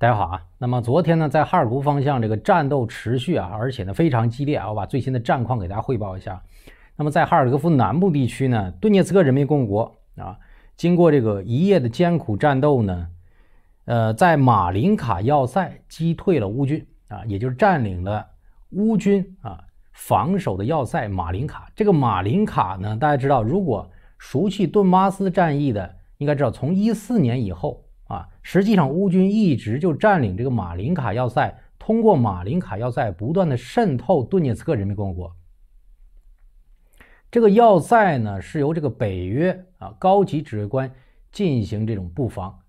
大家好啊，那么昨天呢，在哈尔滨方向这个战斗持续啊，而且呢非常激烈啊。我把最新的战况给大家汇报一下。那么在哈尔科夫南部地区呢，顿涅茨克人民共和国啊，经过这个一夜的艰苦战斗呢，呃，在马林卡要塞击退了乌军啊，也就是占领了乌军啊防守的要塞马林卡。这个马林卡呢，大家知道，如果熟悉顿巴斯战役的，应该知道从一四年以后。啊，实际上，乌军一直就占领这个马林卡要塞，通过马林卡要塞不断的渗透顿涅茨克人民共和国。这个要塞呢，是由这个北约啊高级指挥官进行这种布防，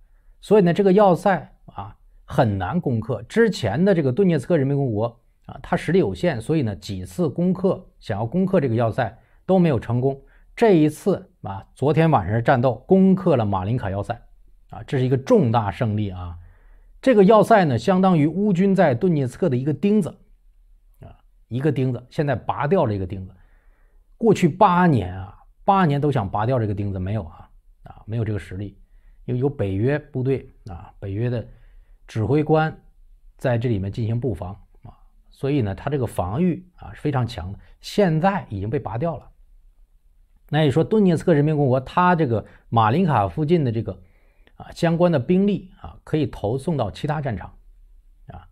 所以呢，这个要塞啊很难攻克。之前的这个顿涅茨克人民共和国啊，它实力有限，所以呢几次攻克想要攻克这个要塞都没有成功。这一次啊，昨天晚上的战斗攻克了马林卡要塞。啊，这是一个重大胜利啊！这个要塞呢，相当于乌军在顿涅茨克的一个钉子啊，一个钉子。现在拔掉了一个钉子。过去八年啊，八年都想拔掉这个钉子，没有啊啊，没有这个实力，因为有北约部队啊，北约的指挥官在这里面进行布防啊，所以呢，他这个防御啊是非常强的。现在已经被拔掉了。那你说顿涅茨克人民共和国，他这个马林卡附近的这个？啊，相关的兵力啊可以投送到其他战场，啊，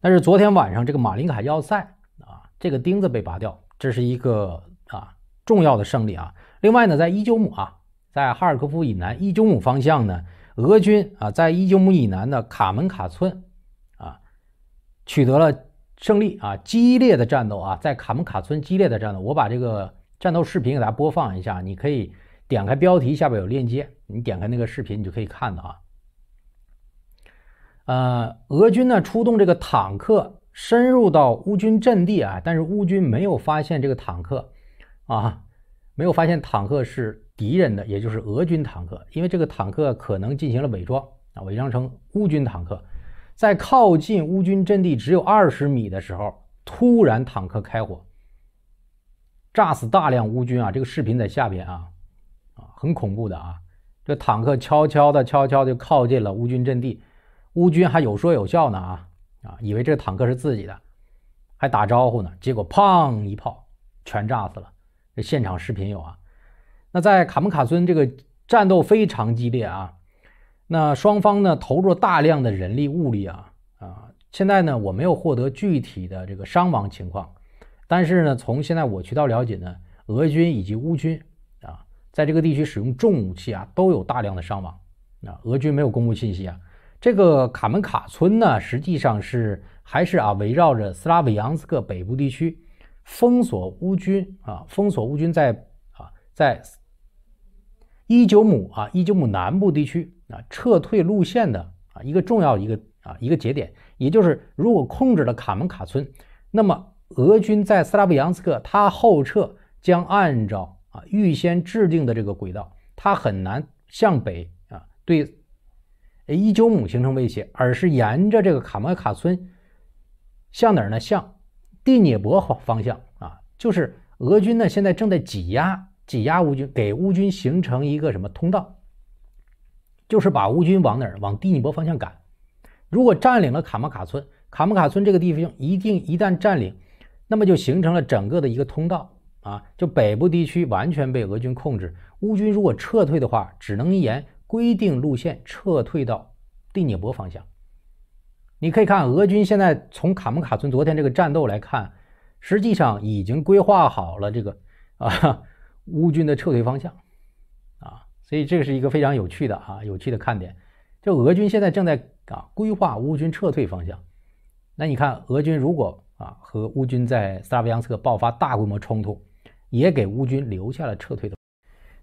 但是昨天晚上这个马林卡要塞啊，这个钉子被拔掉，这是一个啊重要的胜利啊。另外呢，在伊久姆啊，在哈尔科夫以南伊久姆方向呢，俄军啊，在伊久姆以南的卡门卡村啊取得了胜利啊，激烈的战斗啊，在卡门卡村激烈的战斗，我把这个战斗视频给大家播放一下，你可以。点开标题下边有链接，你点开那个视频你就可以看到啊。呃，俄军呢出动这个坦克深入到乌军阵地啊，但是乌军没有发现这个坦克啊，没有发现坦克是敌人的，也就是俄军坦克，因为这个坦克可能进行了伪装啊，伪装成乌军坦克，在靠近乌军阵地只有二十米的时候，突然坦克开火，炸死大量乌军啊！这个视频在下边啊。啊，很恐怖的啊！这坦克悄悄的、悄悄的靠近了乌军阵地，乌军还有说有笑呢啊啊，以为这坦克是自己的，还打招呼呢。结果砰一炮，全炸死了。这现场视频有啊。那在卡门卡村这个战斗非常激烈啊，那双方呢投入大量的人力物力啊啊。现在呢我没有获得具体的这个伤亡情况，但是呢从现在我渠道了解呢，俄军以及乌军。在这个地区使用重武器啊，都有大量的伤亡。啊，俄军没有公布信息啊。这个卡门卡村呢，实际上是还是啊围绕着斯拉维扬斯克北部地区封锁乌军啊，封锁乌军在啊在伊久姆啊伊久姆南部地区啊撤退路线的啊一个重要一个啊一个节点。也就是，如果控制了卡门卡村，那么俄军在斯拉维扬斯克他后撤将按照。预先制定的这个轨道，它很难向北啊，对，一九姆形成威胁，而是沿着这个卡麦卡村向哪儿呢？向蒂涅博方向啊，就是俄军呢现在正在挤压挤压乌军，给乌军形成一个什么通道？就是把乌军往哪儿？往蒂涅博方向赶。如果占领了卡马卡村，卡马卡村这个地方一定一旦占领，那么就形成了整个的一个通道。啊，就北部地区完全被俄军控制。乌军如果撤退的话，只能沿规定路线撤退到第聂伯方向。你可以看，俄军现在从卡姆卡村昨天这个战斗来看，实际上已经规划好了这个啊乌军的撤退方向。啊，所以这个是一个非常有趣的啊有趣的看点。就俄军现在正在啊规划乌军撤退方向。那你看，俄军如果啊和乌军在斯拉扬斯克爆发大规模冲突，也给乌军留下了撤退的。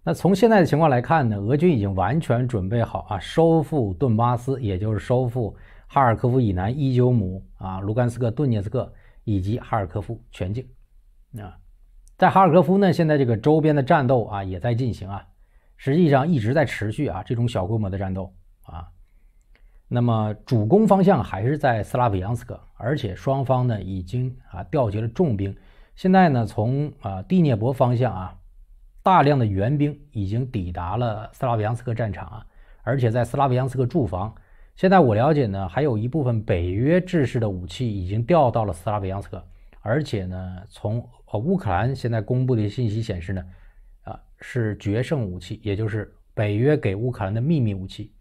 那从现在的情况来看呢，俄军已经完全准备好啊，收复顿巴斯，也就是收复哈尔科夫以南、伊久姆啊、卢甘斯克、顿涅斯克以及哈尔科夫全境。啊，在哈尔科夫呢，现在这个周边的战斗啊也在进行啊，实际上一直在持续啊，这种小规模的战斗啊。那么主攻方向还是在斯拉维扬斯克，而且双方呢已经啊调集了重兵。现在呢，从啊第聂伯方向啊，大量的援兵已经抵达了斯拉维扬斯克战场啊，而且在斯拉维扬斯克驻防。现在我了解呢，还有一部分北约制式的武器已经调到了斯拉维扬斯克，而且呢，从呃乌克兰现在公布的信息显示呢，啊是决胜武器，也就是北约给乌克兰的秘密武器，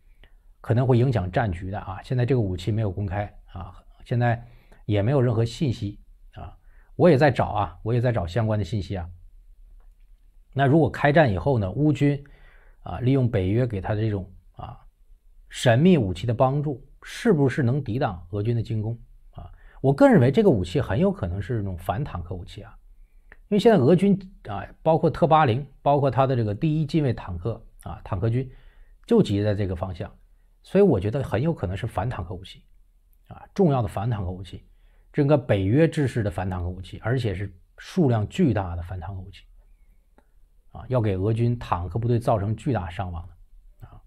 可能会影响战局的啊。现在这个武器没有公开啊，现在也没有任何信息。我也在找啊，我也在找相关的信息啊。那如果开战以后呢，乌军啊利用北约给他的这种啊神秘武器的帮助，是不是能抵挡俄军的进攻啊？我个人认为，这个武器很有可能是这种反坦克武器啊，因为现在俄军啊，包括特八零，包括他的这个第一近卫坦克啊，坦克军就集在这个方向，所以我觉得很有可能是反坦克武器啊，重要的反坦克武器。这个北约制式的反坦克武器，而且是数量巨大的反坦克武器，啊，要给俄军坦克部队造成巨大伤亡的，啊，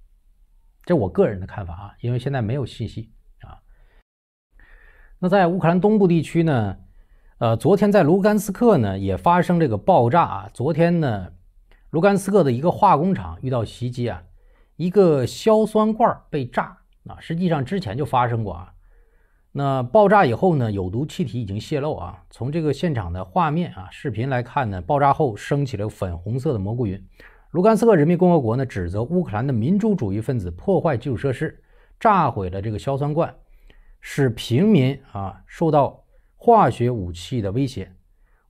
这我个人的看法啊，因为现在没有信息啊。那在乌克兰东部地区呢，呃，昨天在卢甘斯克呢也发生这个爆炸啊，昨天呢，卢甘斯克的一个化工厂遇到袭击啊，一个硝酸罐被炸啊，实际上之前就发生过啊。那爆炸以后呢？有毒气体已经泄漏啊！从这个现场的画面啊视频来看呢，爆炸后升起了粉红色的蘑菇云。卢甘斯克人民共和国呢指责乌克兰的民主主义分子破坏基础设施，炸毁了这个硝酸罐，使平民啊受到化学武器的威胁。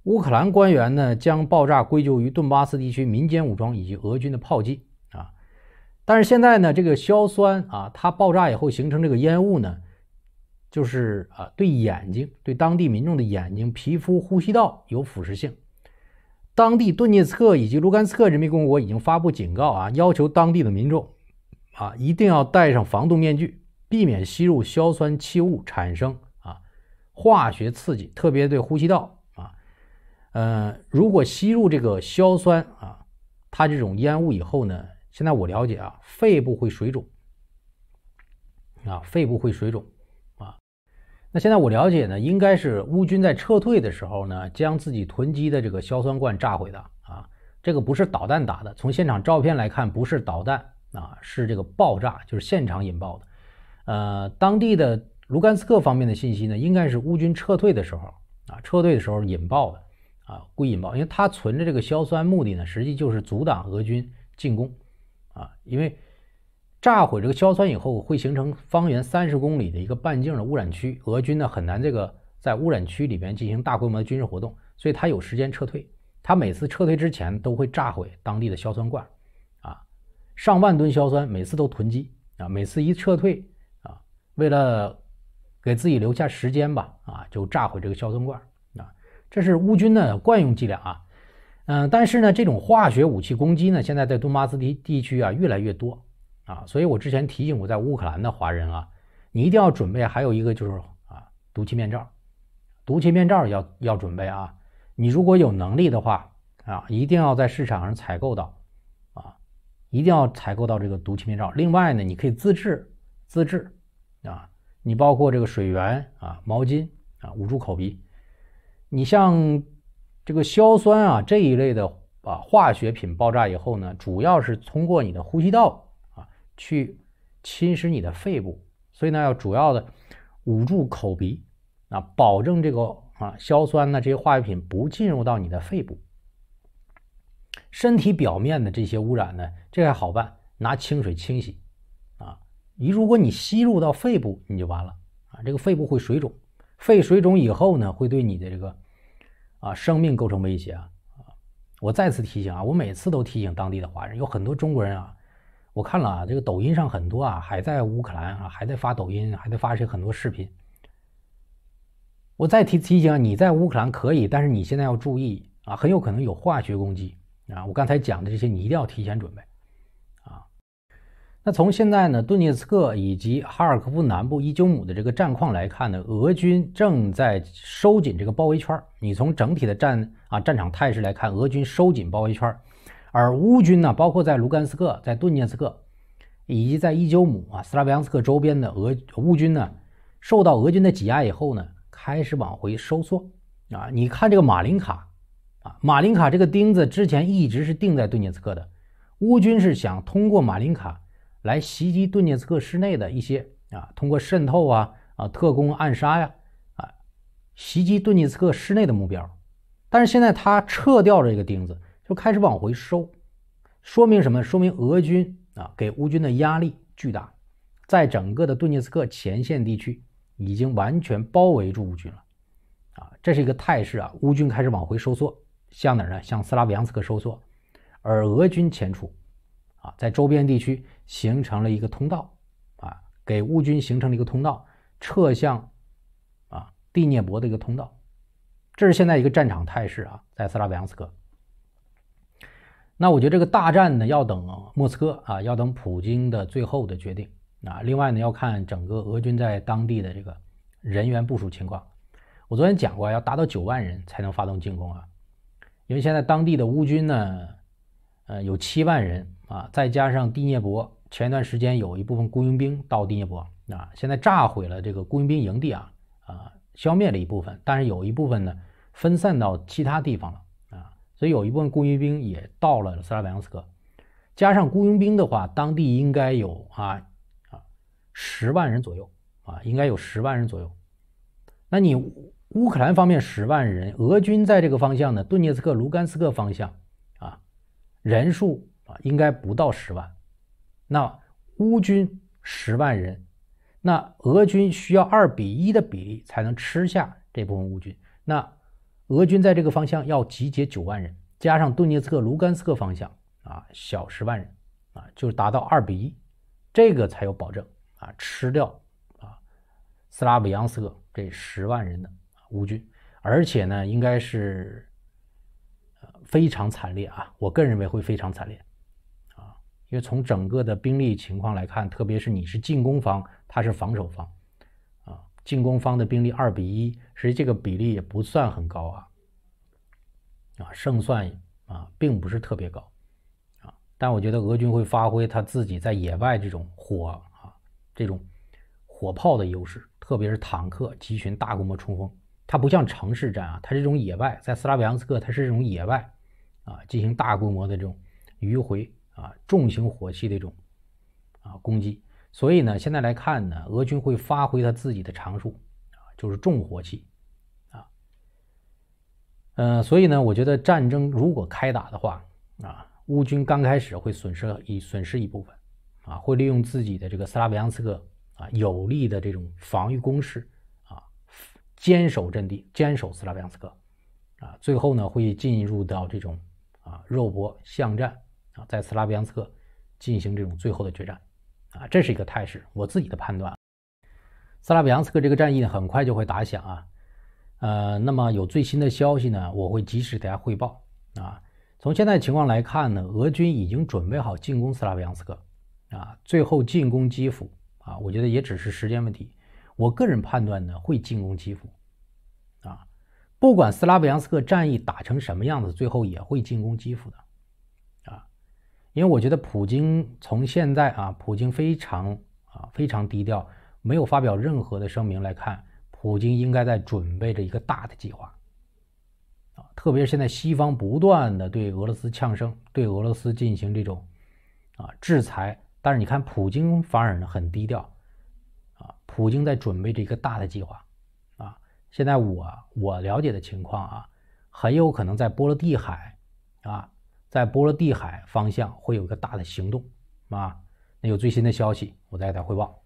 乌克兰官员呢将爆炸归咎于顿巴斯地区民间武装以及俄军的炮击啊。但是现在呢，这个硝酸啊，它爆炸以后形成这个烟雾呢？就是啊，对眼睛、对当地民众的眼睛、皮肤、呼吸道有腐蚀性。当地顿涅茨克以及卢甘斯克人民共和国已经发布警告啊，要求当地的民众啊一定要戴上防毒面具，避免吸入硝酸气雾产生啊化学刺激，特别对呼吸道啊。呃，如果吸入这个硝酸啊，它这种烟雾以后呢，现在我了解啊，肺部会水肿啊，肺部会水肿。那现在我了解呢，应该是乌军在撤退的时候呢，将自己囤积的这个硝酸罐炸毁的啊，这个不是导弹打的，从现场照片来看不是导弹啊，是这个爆炸，就是现场引爆的。呃，当地的卢甘斯克方面的信息呢，应该是乌军撤退的时候啊，撤退的时候引爆的啊，故意引爆，因为他存着这个硝酸目的呢，实际就是阻挡俄军进攻啊，因为。炸毁这个硝酸以后，会形成方圆三十公里的一个半径的污染区。俄军呢很难这个在污染区里边进行大规模的军事活动，所以他有时间撤退。他每次撤退之前都会炸毁当地的硝酸罐，啊，上万吨硝酸每次都囤积啊，每次一撤退啊，为了给自己留下时间吧啊，就炸毁这个硝酸罐啊，这是乌军的惯用伎俩啊。嗯，但是呢，这种化学武器攻击呢，现在在顿巴斯地地区啊越来越多。啊，所以我之前提醒过在乌克兰的华人啊，你一定要准备。还有一个就是啊，毒气面罩，毒气面罩要要准备啊。你如果有能力的话啊，一定要在市场上采购到啊，一定要采购到这个毒气面罩。另外呢，你可以自制自制啊，你包括这个水源啊、毛巾啊，捂住口鼻。你像这个硝酸啊这一类的啊化学品爆炸以后呢，主要是通过你的呼吸道。去侵蚀你的肺部，所以呢，要主要的捂住口鼻啊，保证这个啊硝酸呢这些化学品不进入到你的肺部。身体表面的这些污染呢，这还好办，拿清水清洗啊。你如果你吸入到肺部，你就完了啊，这个肺部会水肿，肺水肿以后呢，会对你的这个啊生命构成威胁啊。我再次提醒啊，我每次都提醒当地的华人，有很多中国人啊。我看了啊，这个抖音上很多啊，还在乌克兰啊，还在发抖音，还在发一些很多视频。我再提提醒，你在乌克兰可以，但是你现在要注意啊，很有可能有化学攻击啊。我刚才讲的这些，你一定要提前准备啊。那从现在呢，顿涅茨克以及哈尔科夫南部伊久姆的这个战况来看呢，俄军正在收紧这个包围圈。你从整体的战啊战场态势来看，俄军收紧包围圈。而乌军呢，包括在卢甘斯克、在顿涅茨克，以及在伊久姆、啊斯拉维扬斯克周边的俄乌军呢，受到俄军的挤压以后呢，开始往回收缩。啊，你看这个马林卡，啊马林卡这个钉子之前一直是钉在顿涅茨克的，乌军是想通过马林卡来袭击顿涅茨克市内的一些啊，通过渗透啊啊特工暗杀呀啊袭击顿涅茨克市内的目标，但是现在他撤掉了这个钉子。就开始往回收，说明什么？说明俄军啊给乌军的压力巨大，在整个的顿涅茨克前线地区已经完全包围住乌军了，啊，这是一个态势啊。乌军开始往回收缩，向哪呢？向斯拉维扬斯克收缩，而俄军前出，啊，在周边地区形成了一个通道，啊，给乌军形成了一个通道，撤向啊第聂伯的一个通道，这是现在一个战场态势啊，在斯拉维扬斯克。那我觉得这个大战呢，要等莫斯科啊，要等普京的最后的决定啊。另外呢，要看整个俄军在当地的这个人员部署情况。我昨天讲过，要达到九万人才能发动进攻啊，因为现在当地的乌军呢，呃，有七万人啊，再加上第聂伯，前一段时间有一部分雇佣兵到第聂伯啊，现在炸毁了这个雇佣兵营地啊，啊，消灭了一部分，但是有一部分呢，分散到其他地方了。所以有一部分雇佣兵也到了斯拉维扬斯克，加上雇佣兵的话，当地应该有啊啊十万人左右啊，应该有十万人左右。那你乌克兰方面十万人，俄军在这个方向呢，顿涅茨克、卢甘斯克方向啊，人数啊应该不到十万。那乌军十万人，那俄军需要二比一的比例才能吃下这部分乌军。那俄军在这个方向要集结九万人，加上顿涅茨克、卢甘斯克方向啊，小十万人啊，就达到二比一，这个才有保证啊，吃掉啊斯拉维扬斯克这十万人的乌军，而且呢，应该是非常惨烈啊，我个人认为会非常惨烈啊，因为从整个的兵力情况来看，特别是你是进攻方，他是防守方。进攻方的兵力二比一，实际这个比例也不算很高啊，啊，胜算啊并不是特别高，啊，但我觉得俄军会发挥他自己在野外这种火啊这种火炮的优势，特别是坦克集群大规模冲锋，它不像城市战啊，它这种野外在斯拉维扬斯克它是这种野外啊进行大规模的这种迂回啊重型火器的一种啊攻击。所以呢，现在来看呢，俄军会发挥他自己的长处，啊，就是重火器，啊，嗯，所以呢，我觉得战争如果开打的话，啊，乌军刚开始会损失一损失一部分，啊，会利用自己的这个斯拉维扬斯克啊，有力的这种防御工事，啊，坚守阵地，坚守斯拉维扬斯克，啊，最后呢，会进入到这种啊肉搏巷战，啊，在斯拉维扬斯克进行这种最后的决战。啊，这是一个态势，我自己的判断。斯拉维扬斯克这个战役呢，很快就会打响啊。呃，那么有最新的消息呢，我会及时给大家汇报啊。从现在情况来看呢，俄军已经准备好进攻斯拉维扬斯克啊，最后进攻基辅啊。我觉得也只是时间问题。我个人判断呢，会进攻基辅啊。不管斯拉维扬斯克战役打成什么样子，最后也会进攻基辅的。因为我觉得普京从现在啊，普京非常啊非常低调，没有发表任何的声明来看，普京应该在准备着一个大的计划，啊，特别是现在西方不断的对俄罗斯呛声，对俄罗斯进行这种啊制裁，但是你看普京反而呢很低调，啊，普京在准备着一个大的计划，啊，现在我我了解的情况啊，很有可能在波罗的海，啊。在波罗的海方向会有个大的行动啊！那有最新的消息，我再给大家汇报。